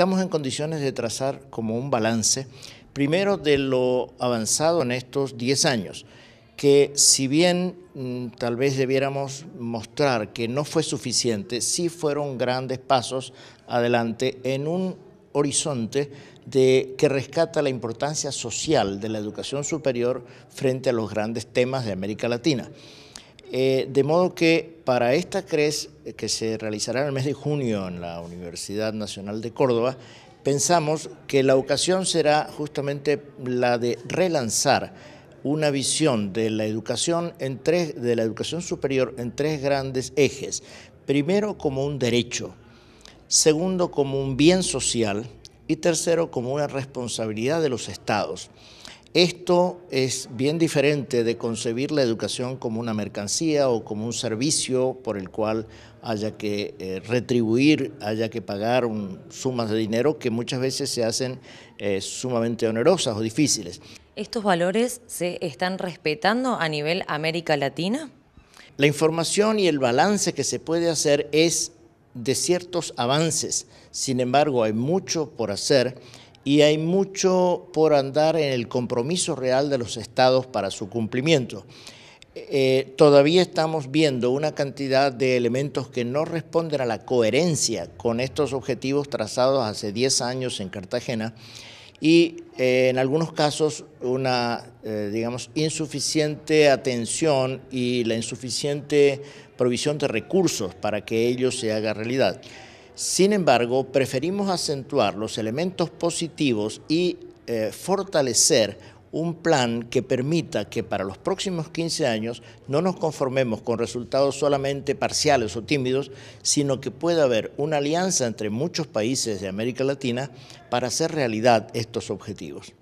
estamos en condiciones de trazar como un balance, primero de lo avanzado en estos 10 años, que si bien mm, tal vez debiéramos mostrar que no fue suficiente, sí fueron grandes pasos adelante en un horizonte de, que rescata la importancia social de la educación superior frente a los grandes temas de América Latina. Eh, de modo que para esta CRES, eh, que se realizará en el mes de junio en la Universidad Nacional de Córdoba, pensamos que la ocasión será justamente la de relanzar una visión de la educación en tres, de la educación superior en tres grandes ejes. Primero, como un derecho, segundo, como un bien social y tercero, como una responsabilidad de los estados. Esto es bien diferente de concebir la educación como una mercancía o como un servicio por el cual haya que eh, retribuir, haya que pagar sumas de dinero que muchas veces se hacen eh, sumamente onerosas o difíciles. ¿Estos valores se están respetando a nivel América Latina? La información y el balance que se puede hacer es de ciertos avances, sin embargo hay mucho por hacer y hay mucho por andar en el compromiso real de los estados para su cumplimiento. Eh, todavía estamos viendo una cantidad de elementos que no responden a la coherencia con estos objetivos trazados hace 10 años en Cartagena y eh, en algunos casos una, eh, digamos, insuficiente atención y la insuficiente provisión de recursos para que ello se haga realidad. Sin embargo, preferimos acentuar los elementos positivos y eh, fortalecer un plan que permita que para los próximos 15 años no nos conformemos con resultados solamente parciales o tímidos, sino que pueda haber una alianza entre muchos países de América Latina para hacer realidad estos objetivos.